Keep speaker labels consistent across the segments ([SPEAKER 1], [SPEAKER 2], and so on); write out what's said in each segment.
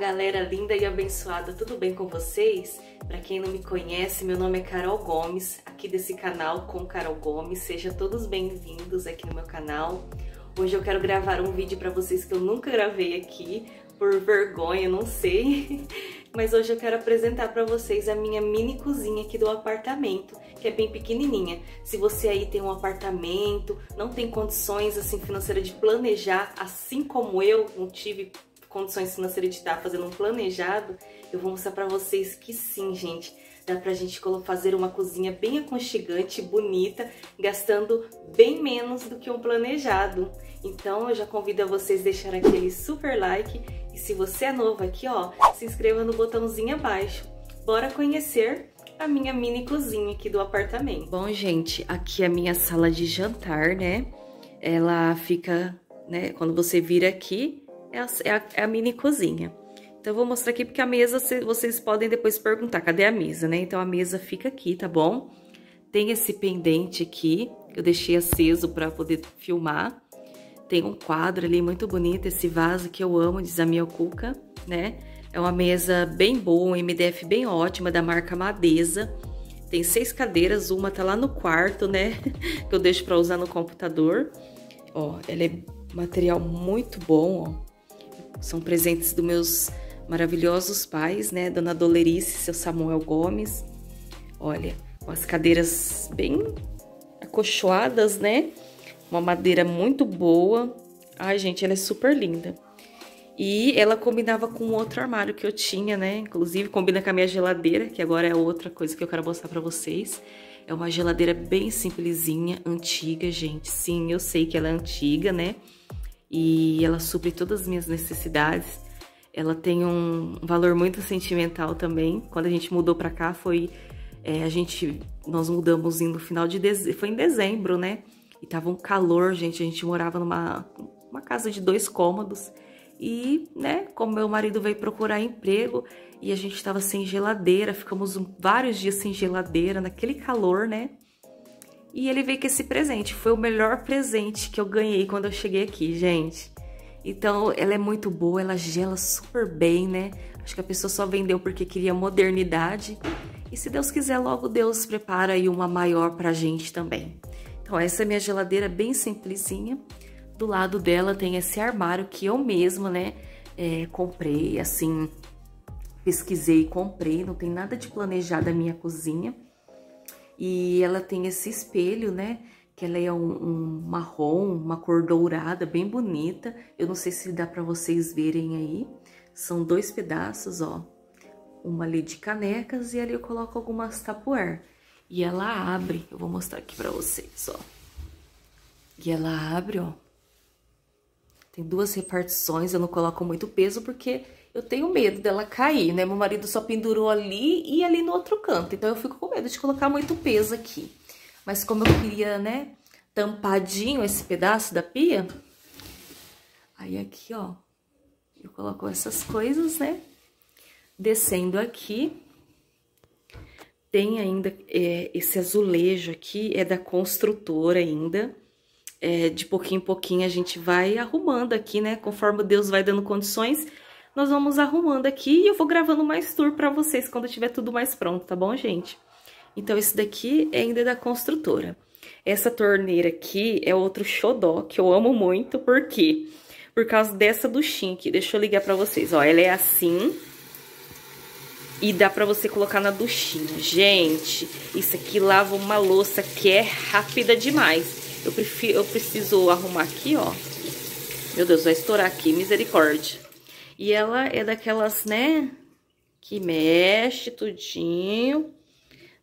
[SPEAKER 1] galera linda e abençoada, tudo bem com vocês? Para quem não me conhece, meu nome é Carol Gomes, aqui desse canal com Carol Gomes. Sejam todos bem-vindos aqui no meu canal. Hoje eu quero gravar um vídeo para vocês que eu nunca gravei aqui, por vergonha, não sei. Mas hoje eu quero apresentar para vocês a minha mini cozinha aqui do apartamento, que é bem pequenininha. Se você aí tem um apartamento, não tem condições assim financeiras de planejar, assim como eu não tive condições financeiras de estar tá fazendo um planejado, eu vou mostrar para vocês que sim, gente Dá pra gente fazer uma cozinha bem aconchegante, bonita, gastando bem menos do que um planejado. Então eu já convido a vocês a deixarem aquele super like e se você é novo aqui, ó, se inscreva no botãozinho abaixo. Bora conhecer a minha mini cozinha aqui do apartamento. Bom, gente, aqui é a minha sala de jantar, né? Ela fica, né, quando você vira aqui, é, é a, é a mini cozinha. Então, eu vou mostrar aqui porque a mesa, vocês podem depois perguntar, cadê a mesa, né? Então, a mesa fica aqui, tá bom? Tem esse pendente aqui, eu deixei aceso pra poder filmar. Tem um quadro ali muito bonito, esse vaso que eu amo, diz a minha Cuca, né? É uma mesa bem boa, um MDF bem ótima, da marca Madeza. Tem seis cadeiras, uma tá lá no quarto, né? que eu deixo pra usar no computador. Ó, ela é material muito bom, ó. São presentes dos meus maravilhosos pais, né? Dona Dolerice, seu Samuel Gomes. Olha, com as cadeiras bem acolchoadas, né? Uma madeira muito boa. Ai, gente, ela é super linda. E ela combinava com outro armário que eu tinha, né? Inclusive, combina com a minha geladeira, que agora é outra coisa que eu quero mostrar pra vocês. É uma geladeira bem simplesinha, antiga, gente. Sim, eu sei que ela é antiga, né? E ela supre todas as minhas necessidades ela tem um valor muito sentimental também. Quando a gente mudou para cá, foi é, a gente nós mudamos no final de dezembro, foi em dezembro, né? E tava um calor, gente. A gente morava numa uma casa de dois cômodos e, né? Como meu marido veio procurar emprego e a gente estava sem geladeira, ficamos vários dias sem geladeira naquele calor, né? E ele veio com esse presente. Foi o melhor presente que eu ganhei quando eu cheguei aqui, gente. Então ela é muito boa, ela gela super bem, né? Acho que a pessoa só vendeu porque queria modernidade. E se Deus quiser, logo Deus prepara aí uma maior pra gente também. Então essa é minha geladeira bem simplesinha. Do lado dela tem esse armário que eu mesma, né, é, comprei, assim, pesquisei e comprei. Não tem nada de planejado a minha cozinha. E ela tem esse espelho, né? que ela é um, um marrom, uma cor dourada, bem bonita. Eu não sei se dá para vocês verem aí. São dois pedaços, ó. Uma ali de canecas e ali eu coloco algumas tapuér. E ela abre, eu vou mostrar aqui para vocês, ó. E ela abre, ó. Tem duas repartições, eu não coloco muito peso porque eu tenho medo dela cair, né? Meu marido só pendurou ali e ali no outro canto, então eu fico com medo de colocar muito peso aqui. Mas como eu queria, né, tampadinho esse pedaço da pia, aí aqui, ó, eu coloco essas coisas, né? Descendo aqui, tem ainda é, esse azulejo aqui, é da construtora ainda. É, de pouquinho em pouquinho a gente vai arrumando aqui, né? Conforme Deus vai dando condições, nós vamos arrumando aqui e eu vou gravando mais tour pra vocês quando tiver tudo mais pronto, tá bom, gente? Então, esse daqui é ainda é da construtora. Essa torneira aqui é outro xodó, que eu amo muito, por quê? Por causa dessa duchinha aqui. Deixa eu ligar pra vocês, ó. Ela é assim e dá pra você colocar na duchinha. Gente, isso aqui lava uma louça que é rápida demais. Eu, prefiro, eu preciso arrumar aqui, ó. Meu Deus, vai estourar aqui, misericórdia. E ela é daquelas, né, que mexe tudinho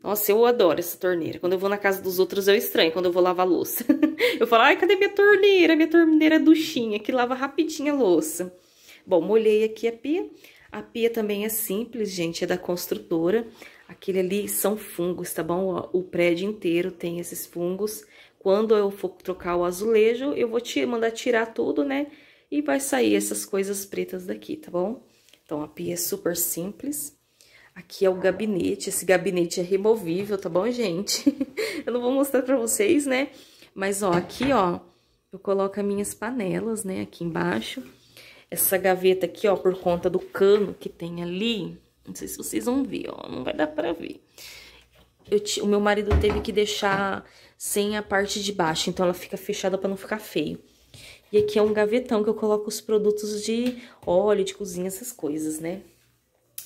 [SPEAKER 1] nossa, eu adoro essa torneira. Quando eu vou na casa dos outros, eu estranho quando eu vou lavar louça. eu falo, ai, cadê minha torneira? Minha torneira é duchinha, que lava rapidinho a louça. Bom, molhei aqui a pia. A pia também é simples, gente, é da construtora. Aquele ali são fungos, tá bom? O prédio inteiro tem esses fungos. Quando eu for trocar o azulejo, eu vou te mandar tirar tudo, né? E vai sair essas coisas pretas daqui, tá bom? Então, a pia é super simples. Aqui é o gabinete, esse gabinete é removível, tá bom, gente? eu não vou mostrar pra vocês, né? Mas, ó, aqui, ó, eu coloco as minhas panelas, né, aqui embaixo. Essa gaveta aqui, ó, por conta do cano que tem ali, não sei se vocês vão ver, ó, não vai dar pra ver. Eu, o meu marido teve que deixar sem a parte de baixo, então ela fica fechada pra não ficar feio. E aqui é um gavetão que eu coloco os produtos de óleo, de cozinha, essas coisas, né?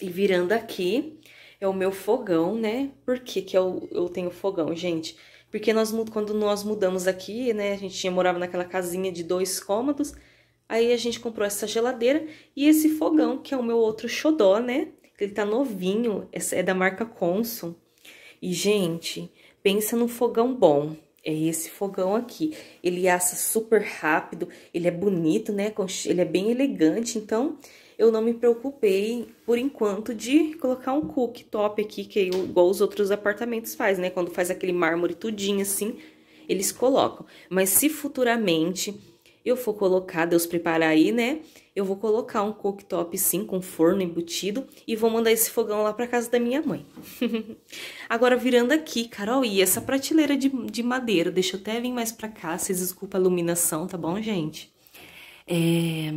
[SPEAKER 1] E virando aqui é o meu fogão, né? Por que, que eu, eu tenho fogão, gente? Porque nós, quando nós mudamos aqui, né? A gente tinha, morava naquela casinha de dois cômodos. Aí a gente comprou essa geladeira e esse fogão, que é o meu outro xodó, né? Ele tá novinho, é da marca Consum. E, gente, pensa num fogão bom. É esse fogão aqui. Ele assa super rápido, ele é bonito, né? Ele é bem elegante, então eu não me preocupei, por enquanto, de colocar um cooktop aqui, que é igual os outros apartamentos faz, né? Quando faz aquele mármore tudinho assim, eles colocam. Mas se futuramente eu for colocar, Deus preparar aí, né? Eu vou colocar um cooktop sim, com forno embutido e vou mandar esse fogão lá para casa da minha mãe. Agora virando aqui, Carol, e essa prateleira de, de madeira, deixa eu até vir mais para cá, vocês desculpa a iluminação, tá bom, gente? É...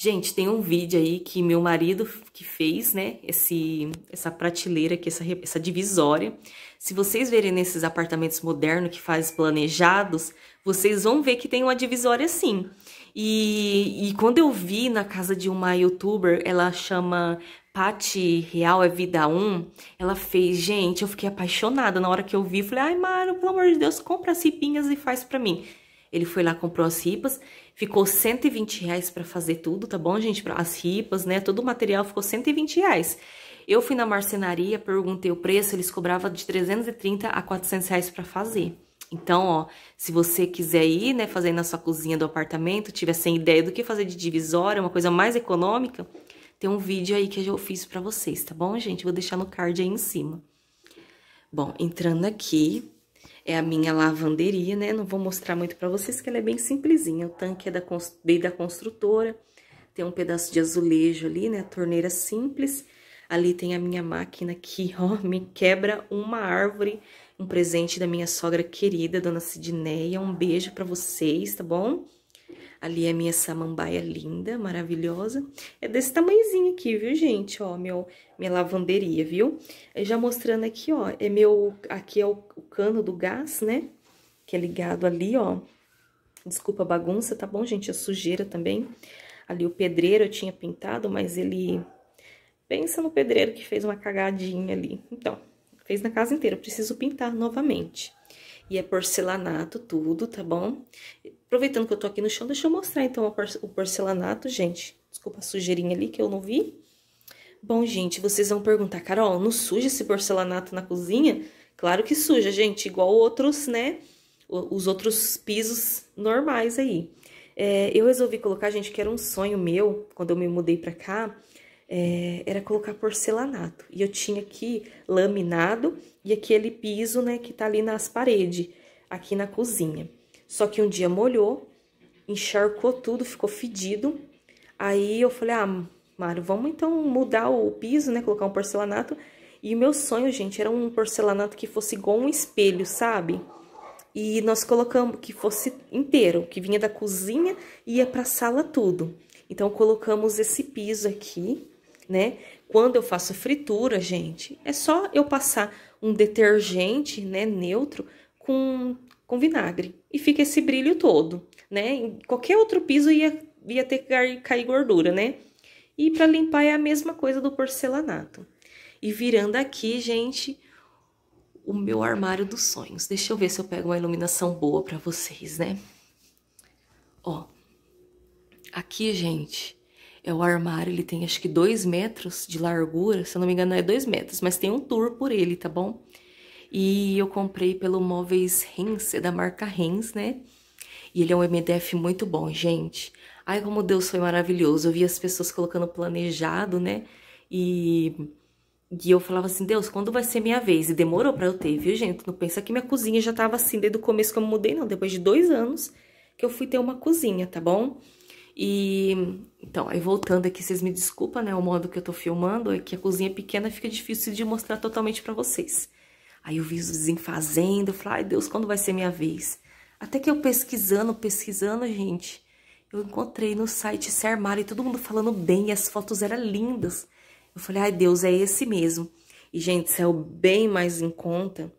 [SPEAKER 1] Gente, tem um vídeo aí que meu marido que fez, né? Esse, essa prateleira aqui, essa, essa divisória. Se vocês verem nesses apartamentos modernos que faz planejados, vocês vão ver que tem uma divisória assim. E, e quando eu vi na casa de uma youtuber, ela chama Pati Real é Vida 1, ela fez, gente, eu fiquei apaixonada na hora que eu vi, falei, ai Mário, pelo amor de Deus, compra as ripinhas e faz pra mim. Ele foi lá, comprou as ripas, ficou 120 reais pra fazer tudo, tá bom, gente? As ripas, né, todo o material ficou 120 reais. Eu fui na marcenaria, perguntei o preço, eles cobravam de 330 a 400 reais pra fazer. Então, ó, se você quiser ir, né, fazer na sua cozinha do apartamento, tiver sem ideia do que fazer de divisória, uma coisa mais econômica, tem um vídeo aí que eu fiz pra vocês, tá bom, gente? Vou deixar no card aí em cima. Bom, entrando aqui, é a minha lavanderia, né? Não vou mostrar muito para vocês, que ela é bem simplesinha. O tanque é da, bem da construtora, tem um pedaço de azulejo ali, né? A torneira simples. Ali tem a minha máquina que, ó, me quebra uma árvore. Um presente da minha sogra querida, dona Sidneia. Um beijo para vocês, tá bom? Ali é a minha samambaia linda, maravilhosa. É desse tamanhozinho aqui, viu, gente? Ó, meu, minha lavanderia, viu? E já mostrando aqui, ó, é meu... Aqui é o, o cano do gás, né? Que é ligado ali, ó. Desculpa a bagunça, tá bom, gente? A é sujeira também. Ali o pedreiro eu tinha pintado, mas ele... Pensa no pedreiro que fez uma cagadinha ali. Então, fez na casa inteira. Eu preciso pintar novamente. E é porcelanato tudo, tá bom? Aproveitando que eu tô aqui no chão, deixa eu mostrar então o porcelanato, gente. Desculpa a sujeirinha ali que eu não vi. Bom, gente, vocês vão perguntar, Carol, não suja esse porcelanato na cozinha? Claro que suja, gente, igual outros, né? Os outros pisos normais aí. É, eu resolvi colocar, gente, que era um sonho meu, quando eu me mudei pra cá, é, era colocar porcelanato. E eu tinha aqui laminado e aquele piso, né, que tá ali nas paredes, aqui na cozinha. Só que um dia molhou, encharcou tudo, ficou fedido. Aí eu falei, ah, Mário, vamos então mudar o piso, né, colocar um porcelanato. E o meu sonho, gente, era um porcelanato que fosse igual um espelho, sabe? E nós colocamos que fosse inteiro, que vinha da cozinha e ia pra sala tudo. Então, colocamos esse piso aqui, né? Quando eu faço fritura, gente, é só eu passar um detergente, né, neutro com com vinagre e fica esse brilho todo, né? Em qualquer outro piso ia ia ter que cair gordura, né? E para limpar é a mesma coisa do porcelanato. E virando aqui, gente, o meu armário dos sonhos. Deixa eu ver se eu pego uma iluminação boa para vocês, né? Ó. Aqui, gente, é o armário, ele tem acho que dois metros de largura, se eu não me engano é dois metros, mas tem um tour por ele, tá bom? E eu comprei pelo Móveis Rens, é da marca Rens, né? E ele é um MDF muito bom, gente. Ai, como Deus foi maravilhoso. Eu vi as pessoas colocando planejado, né? E, e eu falava assim, Deus, quando vai ser minha vez? E demorou pra eu ter, viu, gente? Não pensa que minha cozinha já tava assim desde o começo que eu mudei, não. Depois de dois anos que eu fui ter uma cozinha, tá bom? E então, aí voltando aqui, vocês me desculpa né? O modo que eu tô filmando é que a cozinha é pequena fica difícil de mostrar totalmente para vocês. Aí eu vi os vizinhos fazendo, eu falei, ai Deus, quando vai ser minha vez? Até que eu pesquisando, pesquisando, gente, eu encontrei no site esse armário e todo mundo falando bem, e as fotos eram lindas. Eu falei, ai Deus, é esse mesmo. E, gente, saiu bem mais em conta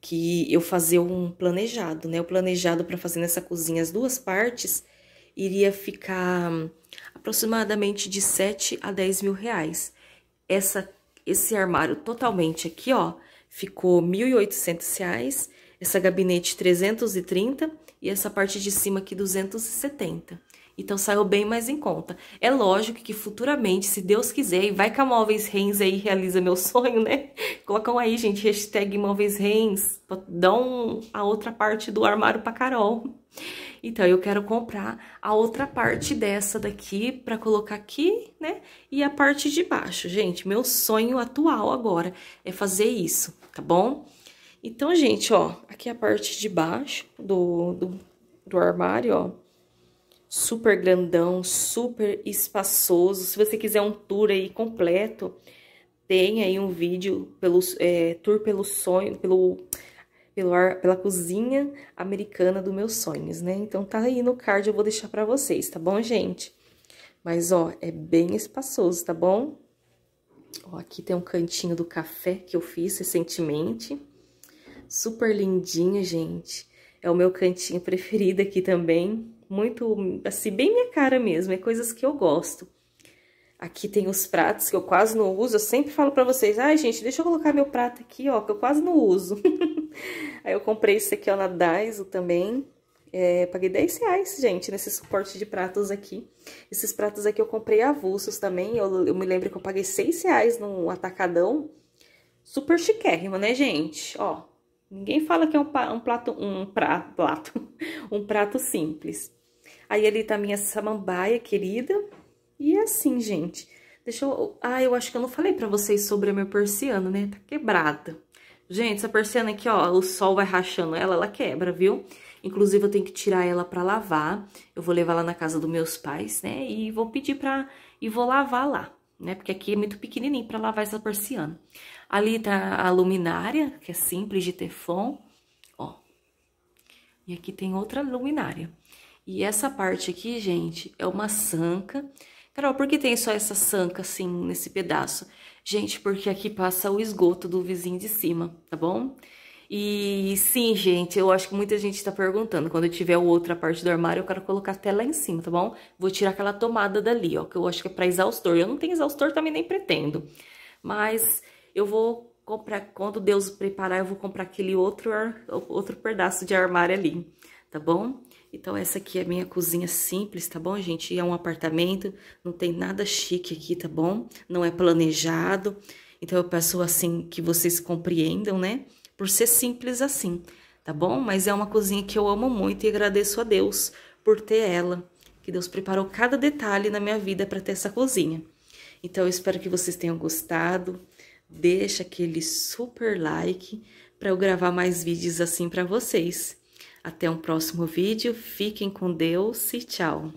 [SPEAKER 1] que eu fazer um planejado, né? O planejado para fazer nessa cozinha as duas partes iria ficar aproximadamente de 7 a 10 mil reais. Essa, esse armário totalmente aqui, ó, ficou 1.800 reais, essa gabinete 330 e essa parte de cima aqui 270. Então saiu bem mais em conta. É lógico que futuramente, se Deus quiser, e vai com a Móveis Rens aí realiza meu sonho, né? Colocam aí, gente, hashtag Móveis Rens, dão a outra parte do armário pra Carol. Então, eu quero comprar a outra parte dessa daqui para colocar aqui, né? E a parte de baixo. Gente, meu sonho atual agora é fazer isso, tá bom? Então, gente, ó, aqui é a parte de baixo do, do, do armário, ó super grandão, super espaçoso. Se você quiser um tour aí completo, tem aí um vídeo pelo é, tour pelo sonho, pelo pelo ar, pela cozinha americana dos meus sonhos, né? Então tá aí no card, eu vou deixar para vocês, tá bom, gente? Mas ó, é bem espaçoso, tá bom? Ó, aqui tem um cantinho do café que eu fiz recentemente. Super lindinho, gente. É o meu cantinho preferido aqui também. Muito, assim, bem minha cara mesmo. É coisas que eu gosto. Aqui tem os pratos que eu quase não uso. Eu sempre falo pra vocês, ai, ah, gente, deixa eu colocar meu prato aqui, ó, que eu quase não uso. Aí eu comprei esse aqui, ó, na Daiso também. É, paguei 10 reais, gente, nesse suporte de pratos aqui. Esses pratos aqui eu comprei avulsos também. Eu, eu me lembro que eu paguei 6 reais num atacadão. Super chiquérrimo, né, gente? Ó, ninguém fala que é um, um prato... Um pra, prato... um prato simples. Aí ali tá a minha samambaia querida e assim, gente, deixa eu... Ah, eu acho que eu não falei pra vocês sobre a minha persiana, né? Tá quebrada. Gente, essa persiana aqui, ó, o sol vai rachando ela, ela quebra, viu? Inclusive, eu tenho que tirar ela pra lavar. Eu vou levar lá na casa dos meus pais, né? E vou pedir pra... E vou lavar lá, né? Porque aqui é muito pequenininho pra lavar essa persiana. Ali tá a luminária, que é simples, de teflon. Ó. E aqui tem outra luminária. E essa parte aqui, gente, é uma sanca Carol, por que tem só essa sanca assim nesse pedaço? Gente, porque aqui passa o esgoto do vizinho de cima, tá bom? E sim, gente, eu acho que muita gente está perguntando. Quando eu tiver outra parte do armário, eu quero colocar até lá em cima, tá bom? Vou tirar aquela tomada dali, ó, que eu acho que é para exaustor. Eu não tenho exaustor, também nem pretendo. Mas eu vou comprar, quando Deus preparar, eu vou comprar aquele outro, outro pedaço de armário ali, tá bom? Então, essa aqui é minha cozinha simples, tá bom, gente? E é um apartamento, não tem nada chique aqui, tá bom? Não é planejado. Então, eu peço, assim, que vocês compreendam, né? Por ser simples assim, tá bom? Mas é uma cozinha que eu amo muito e agradeço a Deus por ter ela. Que Deus preparou cada detalhe na minha vida para ter essa cozinha. Então, eu espero que vocês tenham gostado. Deixa aquele super like para eu gravar mais vídeos assim para vocês. Até um próximo vídeo, fiquem com Deus e tchau!